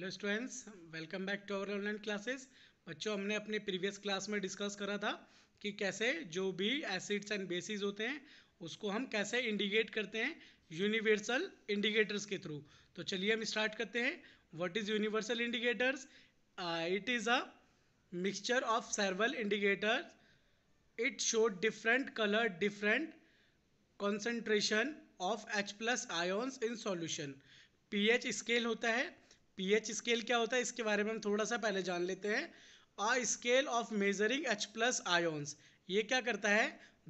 Hello students welcome back to our online classes बच्चों हमने अपने प्रीवियस क्लास में डिस्कस करा था कि कैसे जो भी एसिड्स एंड बेसिस होते हैं उसको हम कैसे इंडिकेट करते हैं यूनिवर्सल इंडिकेटर्स के थ्रू तो चलिए हम स्टार्ट करते हैं what is universal indicators it is a mixture of several indicators it show different colour different concentration of H plus in in solution pH scale होता है पीएच स्केल क्या होता है इसके बारे में हम थोड़ा सा पहले जान लेते हैं a scale of measuring H plus ions ये क्या करता है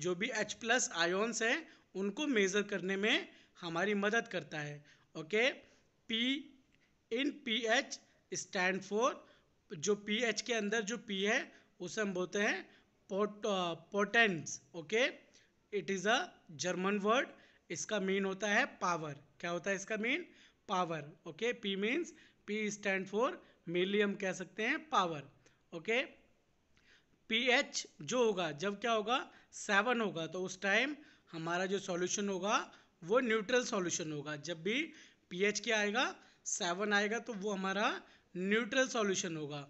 जो भी एच प्लस आयोन्स हैं उनको मेज़र करने में हमारी मदद करता है okay P in P H stand for जो पी एच के अंदर जो पी है उसे हम बोलते हैं pot potens okay it is a German word इसका मीन होता है पावर क्या होता है इसका mean power okay P means P stand for mainly हम कह सकते हैं पावर ओके पी एच जो होगा जब क्या होगा सेवन होगा तो उस टाइम हमारा जो सॉल्यूशन होगा वो न्यूट्रल सॉल्यूशन होगा जब भी पी एच क्या आएगा सेवन आएगा तो वो हमारा न्यूट्रल सॉल्यूशन होगा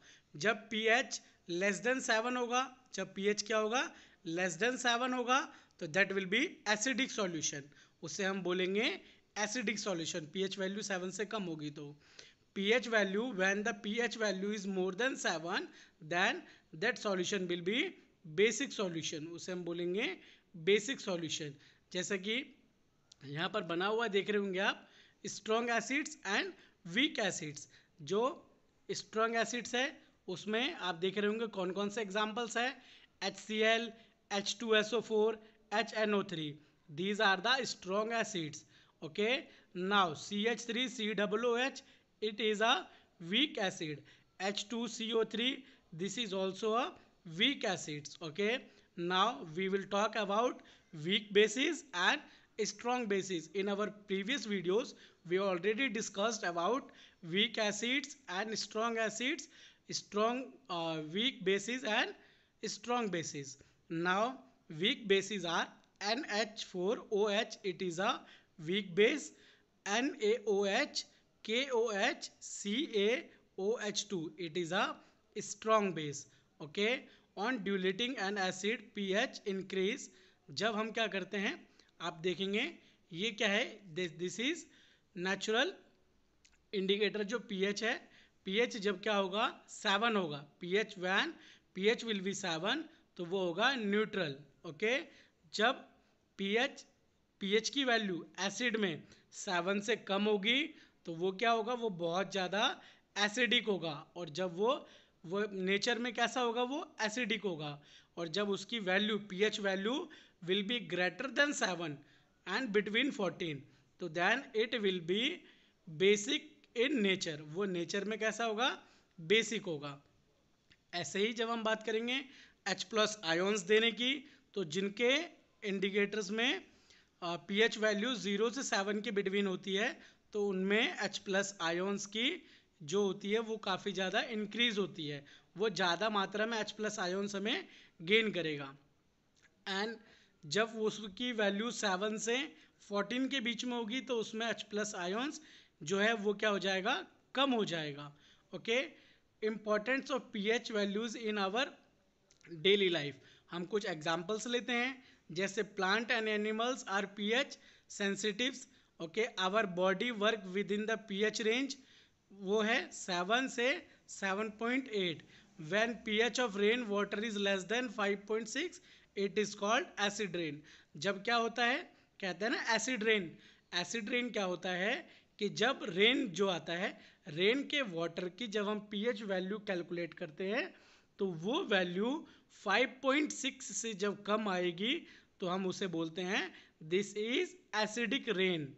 जब P H less than seven होगा जब पी एच क्या होगा लेस देन सेवन होगा तो that will be acidic solution उसे हम बोलेंगे acidic solution H value seven से कम होगी तो pH value when the pH value is more than seven then that solution will be basic solution उसे हम बोलेंगे basic solution जैसे कि यहाँ पर बना हुआ देख रहे होंगे आप strong acids and weak acids. जो strong acids है उसमें आप देख रहे होंगे कौन कौन से examples है HCl, H2SO4, HNO3. These are the strong acids. okay now ch3 cwh it is a weak acid H2CO3 this is also a weak acids okay now we will talk about weak bases and strong bases in our previous videos we already discussed about weak acids and strong acids strong uh, weak bases and strong bases now weak bases are NH4OH it is a weak base NaOH के O H H C two it is a strong base okay on diluting an acid P H increase जब हम क्या करते हैं आप देखेंगे ये क्या है दिस इज नेचुरल इंडिकेटर जो पी एच है पी एच जब क्या होगा सेवन होगा P H when P H will be seven तो वो होगा न्यूट्रल ओके जब पी एच पी एच की वैल्यू एसिड में सेवन से कम होगी तो वो क्या होगा वो बहुत ज़्यादा एसिडिक होगा और जब वो वो नेचर में कैसा होगा वो एसिडिक होगा और जब उसकी value pH value will be greater than seven and between fourteen तो then it will be basic in nature वो नेचर में कैसा होगा बेसिक होगा ऐसे ही जब हम बात करेंगे एच प्लस आयोन्स देने की तो जिनके इंडिकेटर्स में पीएच वैल्यू ज़ीरो से सेवन के बिटवीन होती है तो उनमें एच प्लस आयोन्स की जो होती है वो काफ़ी ज़्यादा इंक्रीज होती है वो ज़्यादा मात्रा में एच प्लस आयोन्स हमें गेन करेगा एंड जब उसकी वैल्यू सेवन से फोर्टीन के बीच में होगी तो उसमें एच प्लस आयोन्स जो है वो क्या हो जाएगा कम हो जाएगा okay importance of P H values in our daily life हम कुछ एग्जाम्पल्स लेते हैं जैसे plant and animals are P H sensitives okay our body work with in the PH range वो है सेवन से seven point eight when P H of rain water is less than five point six it is called acid rain जब क्या होता है कहते हैं ना एसिड रेन एसिड रेन क्या होता है कि जब रेन जो आता है रेन के वाटर की जब हम पीएच वैल्यू कैलकुलेट करते हैं तो वो वैल्यू 5.6 से जब कम आएगी तो हम उसे बोलते हैं this is acidic rain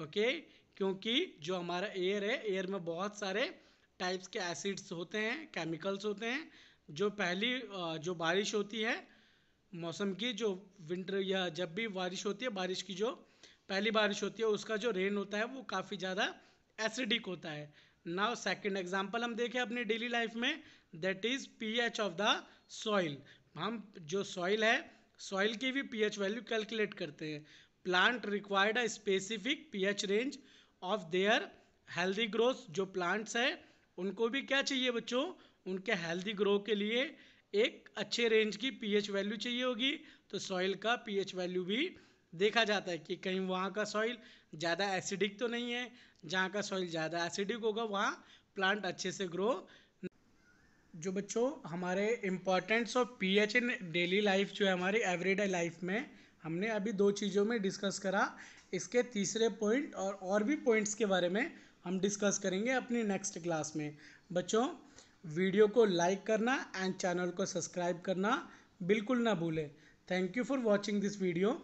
okay क्योंकि जो हमारा एयर है एयर में बहुत सारे टाइप्स के एसिड्स होते हैं केमिकल्स होते हैं जो पहली जो बारिश होती है मौसम की जो विंटर या जब भी बारिश होती है बारिश की जो पहली बारिश होती है उसका जो रेन होता है वो काफ़ी ज़्यादा एसिडिक होता है नाउ सेकंड एग्जांपल हम देखें अपनी डेली लाइफ में that is PH of the soil हम जो सॉइल है सॉइल की भी पीएच वैल्यू कैलकुलेट करते हैं plant required a specific PH range of their healthy growth जो प्लांट्स हैं उनको भी क्या चाहिए बच्चों उनके हेल्दी ग्रो के लिए एक अच्छे रेंज की पीएच वैल्यू चाहिए होगी तो सॉइल का पीएच वैल्यू भी देखा जाता है कि कहीं वहाँ का सॉइल ज़्यादा एसिडिक तो नहीं है जहाँ का सॉइल ज़्यादा एसिडिक होगा वहाँ प्लांट अच्छे से ग्रो जो बच्चों हमारे importance of PH in daily life जो है हमारी एवरीडे लाइफ में हमने अभी दो चीज़ों में डिस्कस करा इसके तीसरे पॉइंट और और भी पॉइंट्स के बारे में हम डिस्कस करेंगे अपनी नेक्स्ट क्लास में बच्चों वीडियो को लाइक करना एंड चैनल को सब्सक्राइब करना बिल्कुल ना भूलें thank you for watching this video